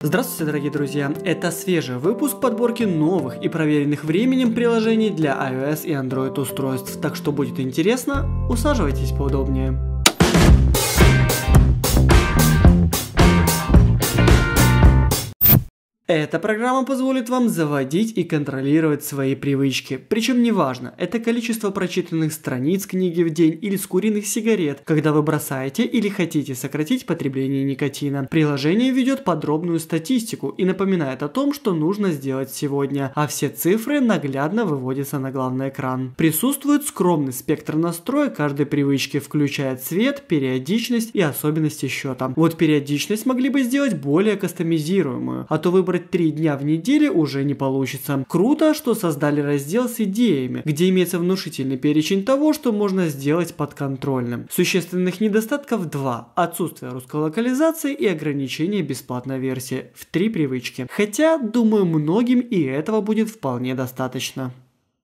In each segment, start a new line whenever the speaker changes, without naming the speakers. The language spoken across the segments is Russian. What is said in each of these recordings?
Здравствуйте, дорогие друзья! Это свежий выпуск подборки новых и проверенных временем приложений для iOS и Android устройств. Так что будет интересно, усаживайтесь поудобнее. Эта программа позволит вам заводить и контролировать свои привычки. Причем неважно, это количество прочитанных страниц книги в день или скуренных сигарет, когда вы бросаете или хотите сократить потребление никотина. Приложение ведет подробную статистику и напоминает о том, что нужно сделать сегодня, а все цифры наглядно выводятся на главный экран. Присутствует скромный спектр настроек каждой привычки, включая цвет, периодичность и особенности счета. Вот периодичность могли бы сделать более кастомизируемую, а то выбрать работать 3 дня в неделю уже не получится. Круто, что создали раздел с идеями, где имеется внушительный перечень того, что можно сделать подконтрольным. Существенных недостатков 2. Отсутствие русской локализации и ограничение бесплатной версии в три привычки. Хотя, думаю, многим и этого будет вполне достаточно.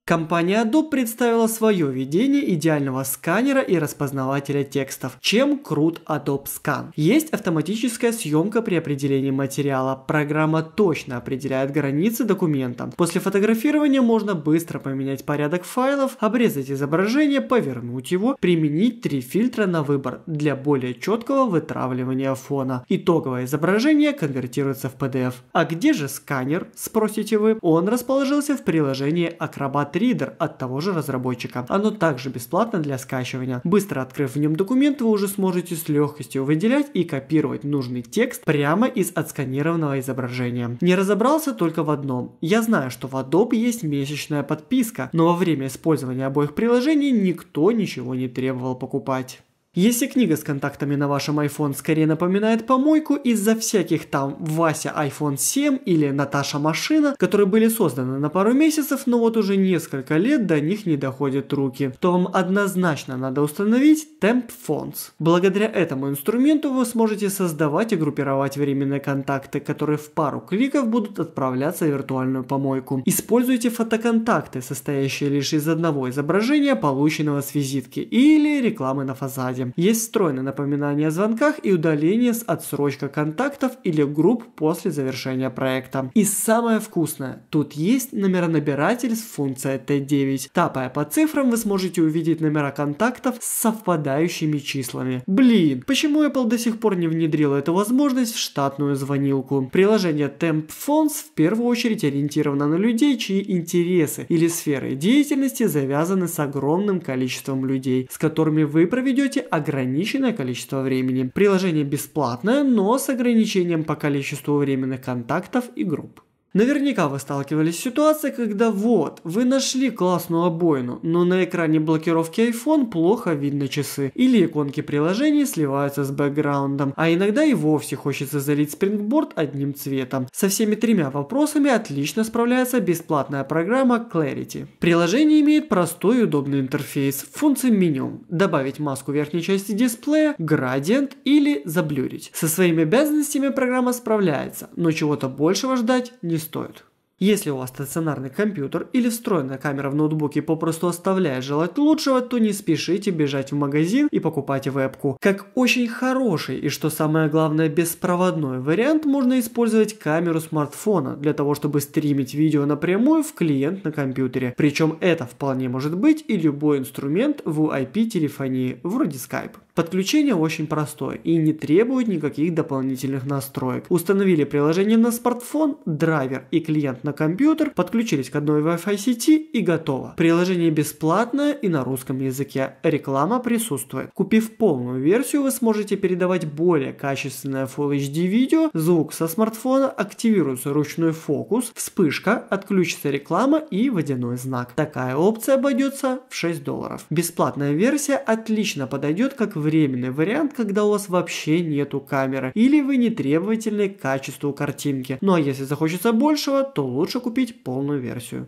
Компания Adobe представила свое видение идеального сканера и распознавателя текстов, чем крут Adobe Scan. Есть автоматическая съемка при определении материала. Программа точно определяет границы документа. После фотографирования можно быстро поменять порядок файлов, обрезать изображение, повернуть его, применить три фильтра на выбор для более четкого вытравливания фона. Итоговое изображение конвертируется в PDF. А где же сканер, спросите вы? Он расположился в приложении Acrobat FlatReader от того же разработчика. Оно также бесплатно для скачивания. Быстро открыв в нем документ, вы уже сможете с легкостью выделять и копировать нужный текст прямо из отсканированного изображения. Не разобрался только в одном. Я знаю, что в Adobe есть месячная подписка, но во время использования обоих приложений никто ничего не требовал покупать. Если книга с контактами на вашем iPhone скорее напоминает помойку из-за всяких там Вася iPhone 7 или Наташа машина, которые были созданы на пару месяцев, но вот уже несколько лет до них не доходят руки, то вам однозначно надо установить Temp Fonts. Благодаря этому инструменту вы сможете создавать и группировать временные контакты, которые в пару кликов будут отправляться в виртуальную помойку. Используйте фотоконтакты, состоящие лишь из одного изображения, полученного с визитки или рекламы на фасаде. Есть встроенное напоминание о звонках и удаление с отсрочка контактов или групп после завершения проекта. И самое вкусное, тут есть номеронабиратель с функцией Т9. Тапая по цифрам, вы сможете увидеть номера контактов с совпадающими числами. Блин, почему Apple до сих пор не внедрила эту возможность в штатную звонилку? Приложение Temp Phones в первую очередь ориентировано на людей, чьи интересы или сферы деятельности завязаны с огромным количеством людей, с которыми вы проведете ограниченное количество времени. Приложение бесплатное, но с ограничением по количеству временных контактов и групп. Наверняка вы сталкивались с ситуацией, когда вот, вы нашли классную обоину, но на экране блокировки iPhone плохо видно часы, или иконки приложений сливаются с бэкграундом, а иногда и вовсе хочется залить спрингборд одним цветом. Со всеми тремя вопросами отлично справляется бесплатная программа Clarity. Приложение имеет простой и удобный интерфейс, функции меню, добавить маску верхней части дисплея, градиент или заблюрить. Со своими обязанностями программа справляется, но чего-то большего ждать не стоит стоит. Если у вас стационарный компьютер или встроенная камера в ноутбуке попросту оставляет желать лучшего, то не спешите бежать в магазин и покупать вебку. Как очень хороший и, что самое главное, беспроводной вариант, можно использовать камеру смартфона для того, чтобы стримить видео напрямую в клиент на компьютере. Причем это вполне может быть и любой инструмент в IP-телефонии, вроде Skype. Подключение очень простое и не требует никаких дополнительных настроек. Установили приложение на смартфон, драйвер и клиент на компьютер, подключились к одной Wi-Fi сети и готово. Приложение бесплатное и на русском языке. Реклама присутствует. Купив полную версию, вы сможете передавать более качественное Full HD видео, звук со смартфона, активируется ручной фокус, вспышка, отключится реклама и водяной знак. Такая опция обойдется в 6 долларов. Бесплатная версия отлично подойдет как временный вариант, когда у вас вообще нету камеры или вы не требовательны к качеству картинки. Ну а если захочется большего, то лучше купить полную версию.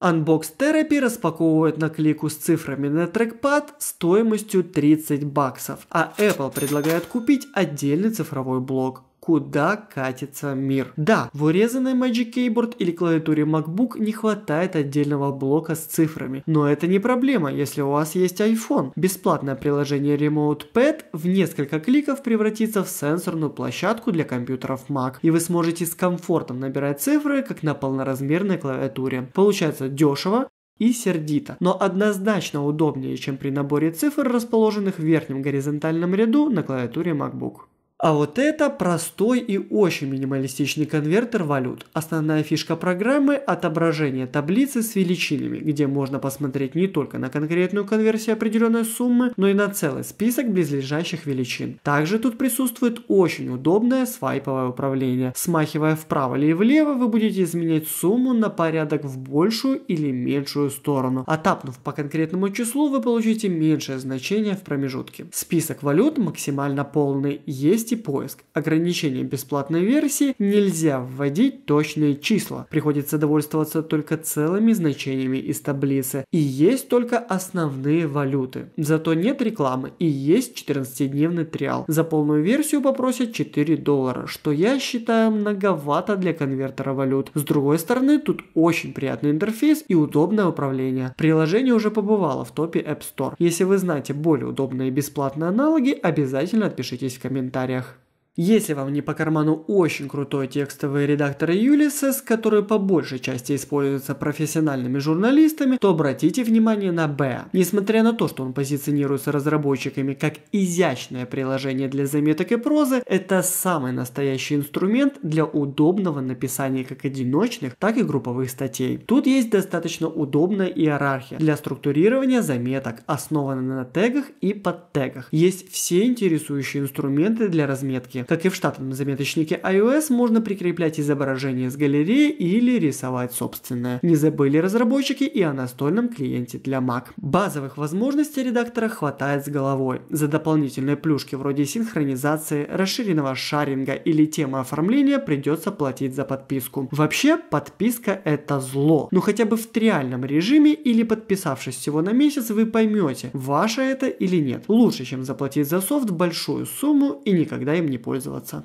Unbox Therapy распаковывают наклейку с цифрами на трекпад стоимостью 30 баксов, а Apple предлагает купить отдельный цифровой блок куда катится мир. Да, в урезанной Magic Keyboard или клавиатуре MacBook не хватает отдельного блока с цифрами, но это не проблема, если у вас есть iPhone. Бесплатное приложение Remote Pad в несколько кликов превратится в сенсорную площадку для компьютеров Mac, и вы сможете с комфортом набирать цифры, как на полноразмерной клавиатуре. Получается дешево, и сердито, но однозначно удобнее, чем при наборе цифр, расположенных в верхнем горизонтальном ряду на клавиатуре MacBook. А вот это простой и очень минималистичный конвертер валют. Основная фишка программы – отображение таблицы с величинами, где можно посмотреть не только на конкретную конверсию определенной суммы, но и на целый список близлежащих величин. Также тут присутствует очень удобное свайповое управление. Смахивая вправо или влево, вы будете изменять сумму на порядок в большую или меньшую сторону, а тапнув по конкретному числу, вы получите меньшее значение в промежутке. Список валют максимально полный, есть ввести поиск. Ограничение бесплатной версии нельзя вводить точные числа. Приходится довольствоваться только целыми значениями из таблицы. И есть только основные валюты. Зато нет рекламы и есть 14-дневный триал. За полную версию попросят 4 доллара, что я считаю многовато для конвертера валют. С другой стороны, тут очень приятный интерфейс и удобное управление. Приложение уже побывало в топе App Store. Если вы знаете более удобные бесплатные аналоги, обязательно отпишитесь в комментариях. Если вам не по карману очень крутой текстовый редактор Ulysses, который по большей части используется профессиональными журналистами, то обратите внимание на B. Несмотря на то, что он позиционируется разработчиками как изящное приложение для заметок и прозы, это самый настоящий инструмент для удобного написания как одиночных, так и групповых статей. Тут есть достаточно удобная иерархия для структурирования заметок, основанная на тегах и подтегах. Есть все интересующие инструменты для разметки так и в штатном заметочнике iOS можно прикреплять изображение с галереи или рисовать собственное. Не забыли разработчики и о настольном клиенте для Mac. Базовых возможностей редактора хватает с головой. За дополнительные плюшки вроде синхронизации, расширенного шаринга или темы оформления придется платить за подписку. Вообще, подписка это зло. Но ну, хотя бы в триальном режиме или подписавшись всего на месяц, вы поймете, ваше это или нет. Лучше, чем заплатить за софт большую сумму и никогда им не пользоваться пользоваться.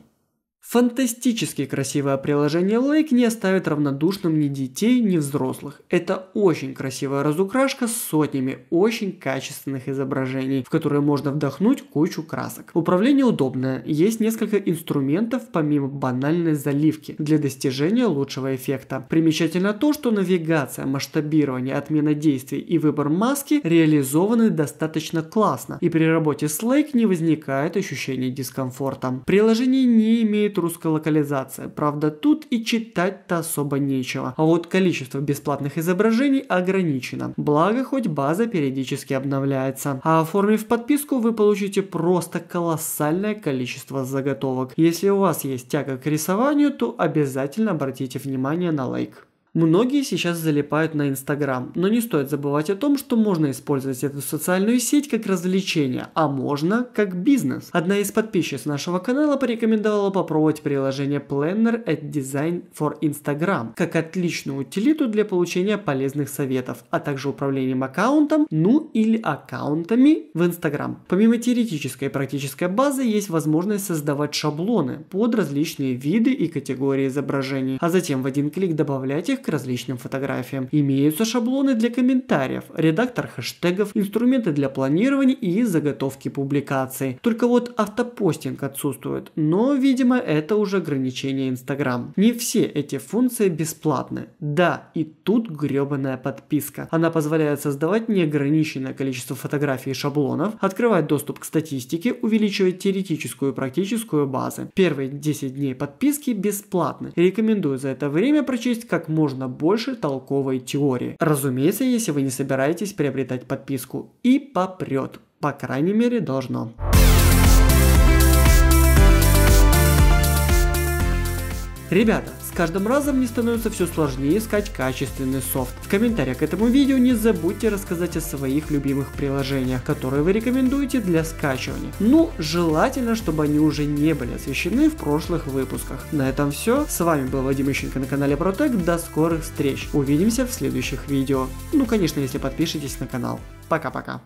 Фантастически красивое приложение Лейк не оставит равнодушным ни детей, ни взрослых. Это очень красивая разукрашка с сотнями очень качественных изображений, в которые можно вдохнуть кучу красок. Управление удобное, есть несколько инструментов помимо банальной заливки для достижения лучшего эффекта. Примечательно то, что навигация, масштабирование, отмена действий и выбор маски реализованы достаточно классно, и при работе с Лейк не возникает ощущения дискомфорта. Приложение не имеет будет русская локализация. Правда, тут и читать-то особо нечего. А вот количество бесплатных изображений ограничено. Благо, хоть база периодически обновляется. А оформив подписку, вы получите просто колоссальное количество заготовок. Если у вас есть тяга к рисованию, то обязательно обратите внимание на лайк. Многие сейчас залипают на Инстаграм, но не стоит забывать о том, что можно использовать эту социальную сеть как развлечение, а можно как бизнес. Одна из подписчиц нашего канала порекомендовала попробовать приложение Planner at Design for Instagram как отличную утилиту для получения полезных советов, а также управлением аккаунтом, ну или аккаунтами в Инстаграм. Помимо теоретической и практической базы есть возможность создавать шаблоны под различные виды и категории изображений, а затем в один клик добавлять их к различным фотографиям. Имеются шаблоны для комментариев, редактор хэштегов, инструменты для планирования и заготовки публикаций. Только вот автопостинг отсутствует, но, видимо, это уже ограничение Instagram. Не все эти функции бесплатны. Да, и тут гребаная подписка. Она позволяет создавать неограниченное количество фотографий и шаблонов, открывать доступ к статистике, увеличивать теоретическую и практическую базы. Первые 10 дней подписки бесплатны. Рекомендую за это время прочесть как можно можно больше толковой теории. Разумеется, если вы не собираетесь приобретать подписку. И попрет. По крайней мере, должно. Ребята, с каждым разом мне становится все сложнее искать качественный софт. В комментариях к этому видео не забудьте рассказать о своих любимых приложениях, которые вы рекомендуете для скачивания. Ну, желательно, чтобы они уже не были освещены в прошлых выпусках. На этом все. С вами был Вадим Ищенко на канале Протек. До скорых встреч. Увидимся в следующих видео. Ну, конечно, если подпишетесь на канал. Пока-пока.